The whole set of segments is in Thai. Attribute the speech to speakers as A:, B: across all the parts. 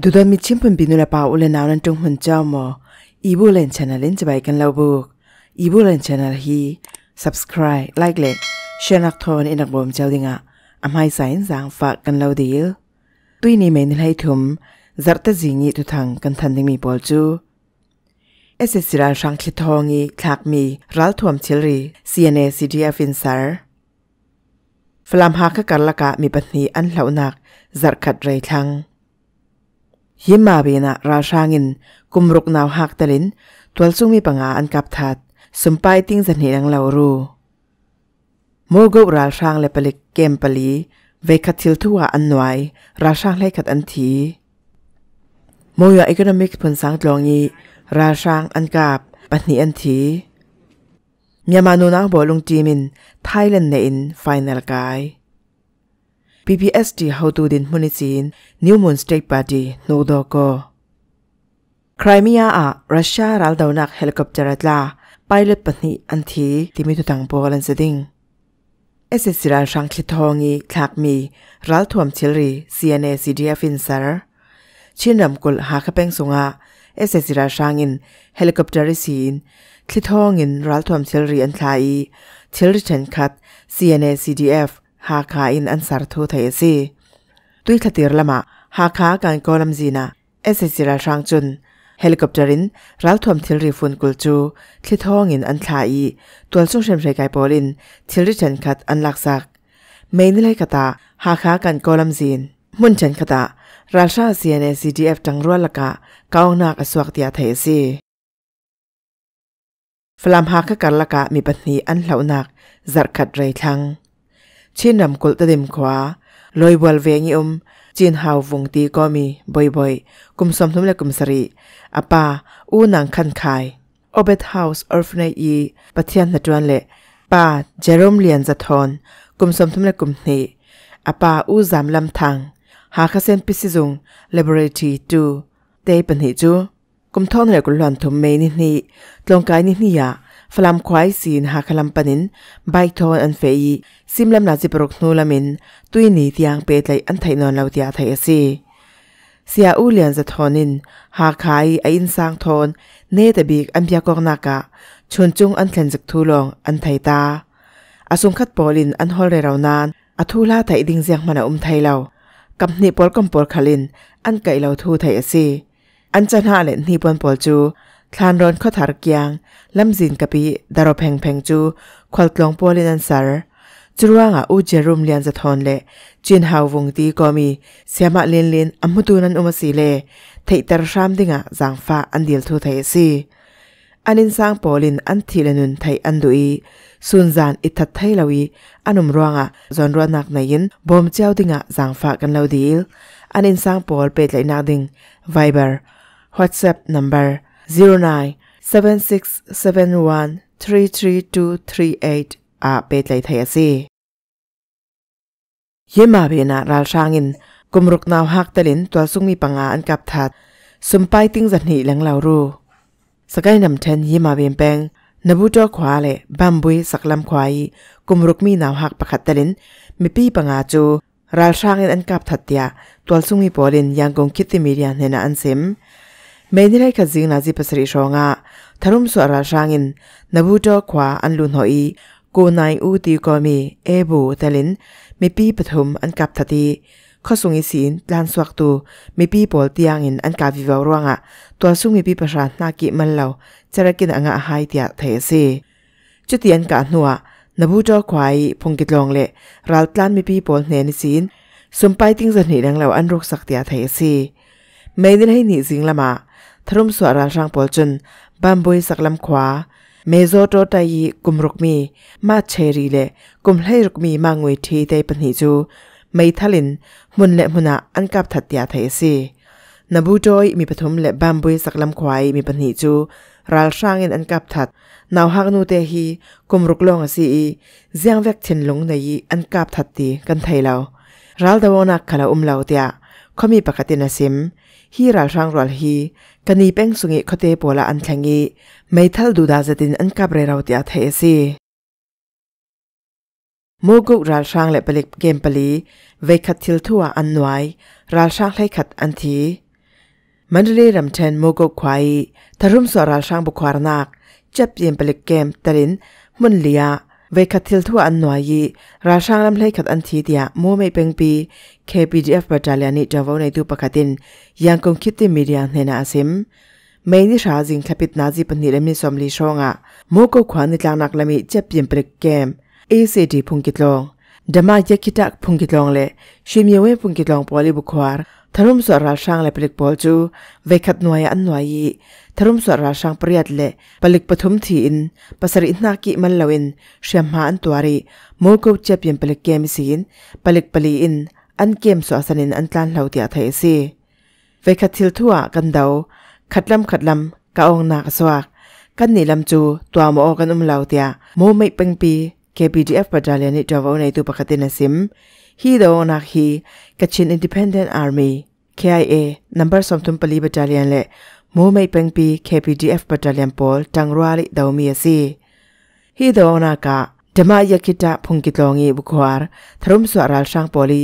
A: ดูดมิชิมพันบินุลาปาอุเลนานันจงหุ่นจอมออีบูเลนชนะเลนจะไปกันเราบุกอีบูเลนชานลฮี subscribe like เลกแชร์นักทอนอินักบอมเจ้าดิงะอำให้สายสางฝากกันเราดีลตุยนี่เมนให้ทุมจัดตจิงีตุทังกันทันดิงมีบอลจูเอสเสิัาชังคิดทองีคลักมีรัลทวมเชลรี CNA CDF Insar ฟลามฮากกันละกะมีปัญหาอันเหล่านักจัดขัดไรทังหิมาเบนาราชางินกุมรุกนาวหักตลินตัวซุงมีปังอาอันกับทัดสมปายติ้งสันเหนังเลารูโมกบราชางเลปลิกเกมปลีเวคัดทิลทัวอันไวราชางเลขัดอันทีโมยาอีโคนมิกผลสังตลองีราชางอันกาบปัญหีอันทีเมียมานูนาบอลุงจีมินไทยเลนเนอินไฟนัลกาย PPSD เฮาตูดินมุนิซีน New Moon State Party นูดโกครเมียอารัสเซียรัลดาวนักเฮลิคอปเตอร์ตลาไปลอตปนิอันทีที่มีตุตังโปลันสดิงเอสสิราชังคิดทองีคลากมีรัลทวมชิลรี CNA CDF อินซาร์ชินรำกุลหาคเป็งสงะเอสสิราชังอินเฮลิคอปเตอร์ซีนคิดทองินรัลทวมชิลรีอันทลายชิลรีเชนคัต CNA CDF หาคาอินอันสารทูเทยซีตุยขติรละมาหาคาการกอลัมจีนาเอสซิราชางจุน เฮลิคอปเตอร์ินรัลทอมทิลรีฟุนกุลจูทลิท้องอินอันทาอี ตัวสุงเชมเชกายปลินทิลริชันคัดอันลักซักเมนิเลคตาหาคาการกอลัมจีน มุนเชนคตาราชาซีเอนเอซีดีเอฟจังรัวลกะกาวนักอสวักติยาเทยซีฟลามหาคกัรลกะมีปัญหาอันเหล่านักจัดขัดไรทั้งชินนำกุลตะดิมขวาลอยบอลเวงีอมจีนหาววงตีก็มีบ่อยๆกุมสมทุมและกุมสรีอาปาอู้นังคันคายโอเบตเฮาส์ออร์ฟเนยีปะเทียนนจวนเละ ป้าเจอรมเลียนจะทอนกุมสมทุมและกุมนี้อาปาอู้จามลำทางหาคเซนพิซิซุงเลเบอร์ตีดูเตยปันหิจูกุมทอนและกุลลันทุมเมนินี่ตรงกายนินียาฟลัมควายสินหาคลัมปนินใบทอนอันเฟยซิมลัมนาจิปรกนูลามินตุยนีที่ยังเปิดเลยอันไทยนอนลาวที่อาไทยเซีเสียอุเลียนจะทอนิน หาขายไออินสังทอนเนตบิกอันพิจกนักะชนจงอันเคลนจักทูลองอันไทยตาอาสุงคัดปอลินอันฮอลเรานานอาทูลาไทยดิ้งเสียงมันอุมไทยเรากับนิปอลกัมปอลคาลิน อันไกเราทูไทยอซีอันจะหาเลนนิปอลปอลจูทลานร้อนข้อถารกยางลำจินกะปีดารอเพงเพงจูควลกลองปัวลินันสารจุรว่างอ่ะอูเจรุมเลียนจะทอนเละจินหาววงตีก็มี เสียมาเลนเลนอัมตูนันอุมาสีเล่ไทยตรชามดิงะจางฟ้าอันเดียลทูไทยสีอันนินสร้างปอลินอันทีละนุนไทยอันดุอีสุนจานอิทัดไทยลาวีอันอุมรวงอ่ะจอนรวนักนายินบอมเจ้าดิงะจางฟ้ากันเลาดีลอันนินสร้างปอลเปิดไหลนักดิงไวเบอร์วอทส์แอปนัมเบอร์09 7671 33238 a betlay thayasi yema bena ral rangin kumruk naw hak talin twa sungmi panga an kap that sumpai ting zan ni lang law ru sakai nam then yema ben peng nabu to khwa le bambui saklam khwai kumruk mi naw hak pakhat talin mi pi panga chu ral rangin an kap that ya twal sungmi polin yangkong khiti media nena an sim ม่ได้ให้ขจิงนาจิปสริชองะทารุมสวราชางินนบูจอขวาอันลุนหอยกูนายอูตีกอมีเอบูแตลินมีปีปฐมอันกับทัดีข้อสงิสีนลานสวักตูมีปีปอลเตียงินอันกาวิวารวงอะตัวสุงมีปีประชาหน้ากิมันเหล่า จะรักกินอ่างหายเตียเทเซจุดเตียนกาหนัวนบูจอควายพงกิตลองเละรัลตันมีปีปอลเนนิสีนสมไปติ้งสนิทังเหล่าอันรุกสักเตียเทเซไม่ได้ให้หนีสิงละมาทรุมสวร์ลรังปอลจนบัมบุยสักลำขวาเมโซโตตยกุมรกมี มาเชรีเลกุมให้รกมีมางวยทีดตปนิจู ไม่ทลินมุนและมุนาอันกับทัดยาไทยีนบูจอยมีปฐมและบัมบุยสักลำควายมีปนิจูรัลช่างเงินอันกับทัดนาวฮักนูเตฮีกุมรุกลงสีีเจียงเวกเทนลงในยอันกับทัดตีกันไทยเรารัลดาวนักขลาอุมเราเตียเขามีปกตินะซิมฮีรัลรังรัลฮีกันนีเป็งสุงิเขาเตปวละอันทังี ไม่ทัลดูดาจะดินอันกับเรราติอาเทซีมูกุกรัลรังเละเปลิกเกมปลีเวขัดทิลทัวอันนวยรัลรังให้ขัดอันที มันเรีรำเชนมูกุกควายทารุมสวรัลรังบุควารนักจับเยียมเปลิกเกมตรินมุนเลีย ve khathil thu an noi yi ra shang lam lai khat an thi dia mo mai peng pi kpdf battalion ni dawo nei tu pakhatin yang kong khiti media hena asim mai ni sha jing thapit na ji pani lemi somli shonga mo ko khwani tlang nak lami chep pim prek kem acd phungkitlong Dhamma yakitaak pungkitlaang le, shimyewe pungkitlaang pwaali bukwaar, tharum suaraa shaang la palik pwaal juu, vekhat nuwaya an nuwayi, tharum suaraa shaang priyat le, palik padhum thi in, pasari itnaa ki iman lawin, shimhaa an tuwaari, mo go jab yin palik kem isi in, palik pali in, an kem suasan in an tlaan law tiya si. Vekat thil thuwaa kan khatlam khatlam, ka oong naa ka swaak, kan nii lam juu, tuwaa mo oogan um law mo maik pang KPDF ประจาเลนิจาวในตัวประกาศนซิมฮีโดนักฮีกัจินอินดิพเอนเดนอาร์มี KIA นับสมทุนปลีประจาเลียนเล่มูไม่เป็งปี KPDF ประจาเลียนพอลจังรัวลิดาวมีสีฮีโดนักะดมายากิตะพุงกิตลงีบุกวาร์ทรุมสวรรชางปอลี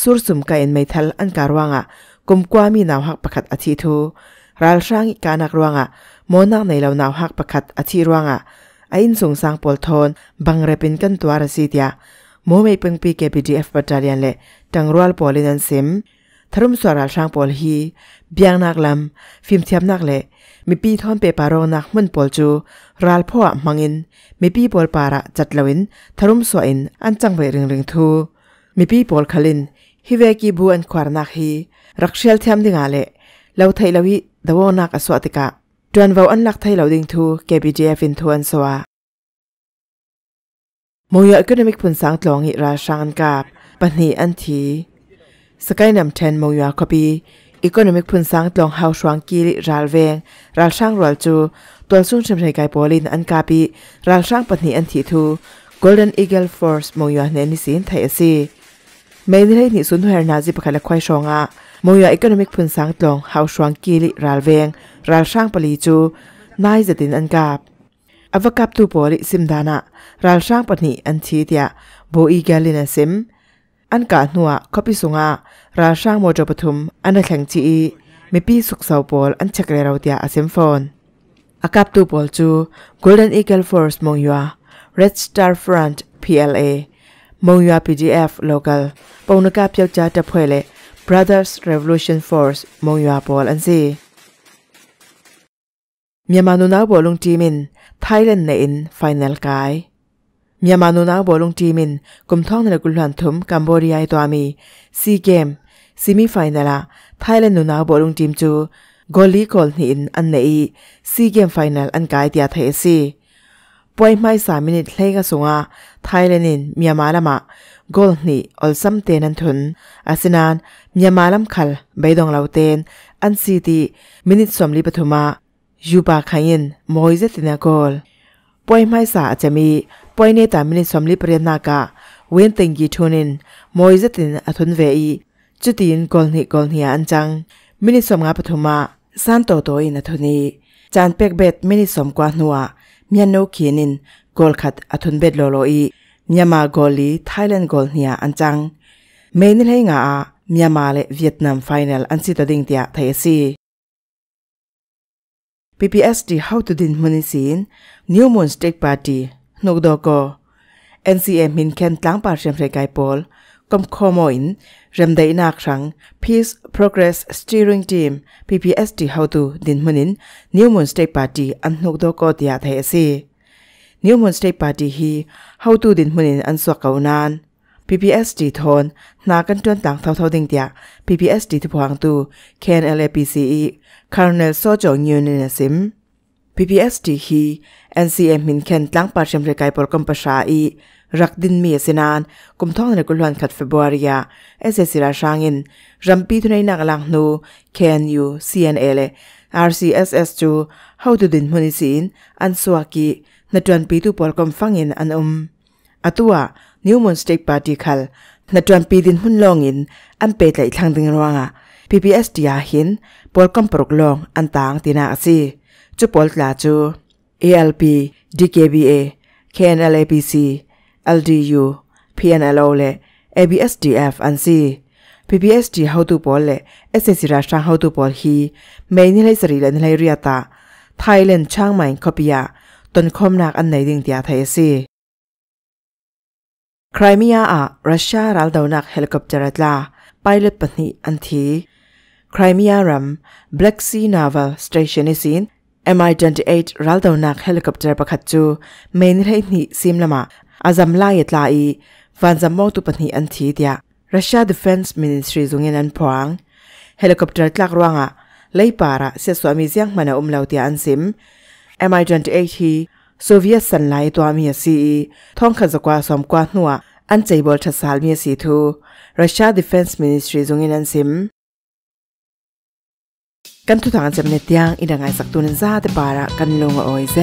A: สุรสุมกันไม่ทัลอันการวังะกุมความีนาวหักประกาศอาทิตย์ทูรัลชางอีกานักรวังะมอนักในเหล่นาวหักประกาศอาทิตย์รวังะอินสงสังปลทอนบังเรเป็นกันตัวรสิตยาโมไม่เป็งพีเคบีดีเอฟปัจจัยเล่ตั้งรัลพอลินันซิมทรุมสวรรค์ช่งพอลฮีบียงนักลมฟิมเทียมนักเล่มีปีทอนเปปารองนักมุนพอลจูรัลพ่อมังอินมีปีปอลปาระจัดเลวินทรุมสวอินอันจังเปริงริงทูมีปีปอลคลินฮิเวกิบูอันควารนักฮีรักเชลเทียมดิงาเลยแลาวไทยลวิดวอนักอสวติกาดวนวาอันลักไทยเหล่าดิงทูเกบีเอฟินทวนสวามอยอ economic พุนสังตลองอิราชางันกาบปัญหีอันที สกายนำเทนมอยอคบีอีกคนมิกพุนสังตลองเฮาชวงกีริราลเวงราลชัางรอลจูตัวซุ่งชมชัยกายปอลินอันกาบีราลชัางปัญหีอันทีทู Golden Eagle Force มอยอเนนิสินไทยสีเมนิเลนิสุนเฮรนาจิปัคาละควายชองอะมอยอีกคนม m i c พุนสังตลองเฮาชวงกีริราลเวงราช่างปลีจูนายจะตินอันกับอวกับตูปอลิซิมดานะราช่างปนิอันทีเดียโบอีแกลินาซิมอันกาหนัวคบิสุงาราช่างโมจปทุมอันแข่งจีมีปีสุกเสาปอลอันเช็เลราเดียอาเซมฟอนอกับตูปอลจูโกลเดนอีเกิลฟอร์สมงยัวร์ฟรันต์พีเอ PLA มงยัว PDF local ปงนกับเพียวจ้าจะเพล Brothers Revolution Force มงยัวบอลอันซีမြန်မာနုနာဘောလုံးတီမင်ထိုင်းလန်နေအင်ဖိုင်နယ်ကိုင်မြန်မာနုနာဘောလုံးတီမင်ကုမ်ထောင်းနရကုလဟန်ထုမ်ကမ်ဘောဒီးယားတွာမီစီဂိမ်းဆီမီဖိုင်နယ်လာထိုင်းလန်နုနာဘောလုံးတီမ်ချူဂိုလီကောလ်နီအင်အန်နေအီစီဂိမ်းဖိုင်နယ်အန်ကိုင်တျာထဲစီပွိုင်မိုင်3မိနစ်လှဲကဆုံအားထိုင်းလန်င်မြန်မာလမဂိုလ်နီအော်ဆမ်တေနန်ထွန်းအစနန်မြန်မာလမ်ခလ်ဘေဒေါင်လောက်တန်အန်စီတီမိနစ်ဆွမ်လီပထမယူပါခိုင်မိုးဇက်တင်နကောလ်ပွိုင်မိုက်စာအချမီပွိုင်နေတာမင်းဆွမ်လီပရနာကဝင်းတင်ဂီထုန်င်မိုးဇက်တင်အထွန်းဝေဤချူတီင်ကောလ်နီကောလ်နီအန်ချန်မင်းဆွမ်ငါပထမစန်တိုတိုင်အထွန်းနီจานเป็กเบ็ดมินิสมกว่านัวเมียนโนเขียนินกอลขัดอทุนเบ็ดโลโลอีเมียมากอลีไทยแลนด์กอลเนียอันจังเมนินให้งาเมียมาเลเวียดนามไฟแนลอันสิตดิงเตียไทยซี PPSD เฮาตุดินมนิสินนิวมอนสเต็กปาร์ตี้นกดอกอ NCM มินแคนตั้งปาร์เชมเรกายปอลกำคอมอินเริ่มได้นักครั้ง Peace Progress Steering Team PPSD เฮาตุดินมนินนิวมอนสเต็กปาร์ตี้อันนกดอกอที่อาเทเซนิวมอนสเต็กปาร์ตี้ฮีเฮาตุดินมนินอันสวกเอานาน PPSD ทอนนากันจนต่างเท่าเท่าดิงเดีย PPSD ที่พวางตู KNLAPCE Colonel Sojo Nyunenasim. PPSD hi NCM min ken tlang pa shem rekai por kom pasha i rak din mi sinan kum ne kulwan khat february ya ssc ra shangin ram pi thunai nu ken yu cnl rcss 2 how to din muni sin an swaki na twan pi fangin an um. atua new moon state party khal na Pidin pi din hun ding rawanga PBS တရားหินปอลกำปรุกลองอันต่างตินาซีจุปอลลาจู ALP DKBA KNLAPC LDU PNLO และ ABSDF อันซี PBSD ဟောက်တူပေါ်လေ SSC ရာရှာဟောက်တူပေါ်ဟီမေနိလေစရီလန်လေရီယာတာ Thailand ချางမိုင်ကော်ပီယာตนคมนักอันไหนดิ่งเตียไทยซีไครเมียอะรัสเซียรัลดาวนักเฮลิคอปเตอร์ลาไปเล็บปนิอันที c r i m e a r a m Black Sea Naval Station isin MI-28 raldonak helicopter p a k a t u main rei ni simlama azam layet lai vanzam o tu patni an thi dia Russia Defense Ministry zungin an phuang helicopter tlak ruanga leipara se swami jiang mana umlau tia an sim MI-28 hi Soviet sanlai to ami si thong kha zakwa som kwa nuwa an cheibol thasal mi si thu Russia Defense Ministry zungin an sim กันทุกทางจำเนตยังอินดังไอสักตัวนั้นซาตบาระกันลงอ้อยเซ